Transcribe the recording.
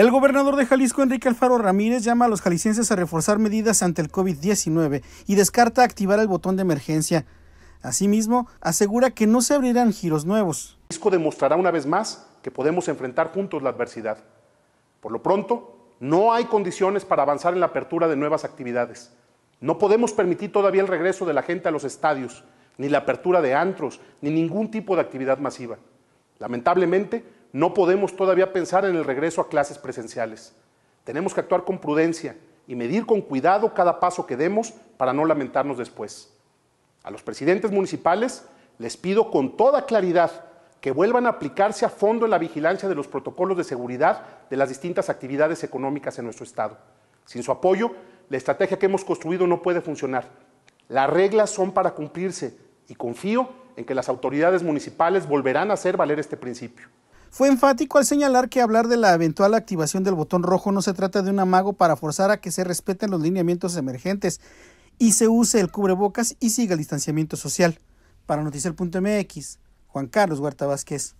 El gobernador de Jalisco, Enrique Alfaro Ramírez, llama a los jaliscienses a reforzar medidas ante el COVID-19 y descarta activar el botón de emergencia. Asimismo, asegura que no se abrirán giros nuevos. Jalisco demostrará una vez más que podemos enfrentar juntos la adversidad. Por lo pronto, no hay condiciones para avanzar en la apertura de nuevas actividades. No podemos permitir todavía el regreso de la gente a los estadios, ni la apertura de antros, ni ningún tipo de actividad masiva. Lamentablemente, no podemos todavía pensar en el regreso a clases presenciales. Tenemos que actuar con prudencia y medir con cuidado cada paso que demos para no lamentarnos después. A los presidentes municipales les pido con toda claridad que vuelvan a aplicarse a fondo en la vigilancia de los protocolos de seguridad de las distintas actividades económicas en nuestro Estado. Sin su apoyo, la estrategia que hemos construido no puede funcionar. Las reglas son para cumplirse y confío en que las autoridades municipales volverán a hacer valer este principio fue enfático al señalar que hablar de la eventual activación del botón rojo no se trata de un amago para forzar a que se respeten los lineamientos emergentes y se use el cubrebocas y siga el distanciamiento social. Para Noticiel.mx, Juan Carlos Huerta Vázquez.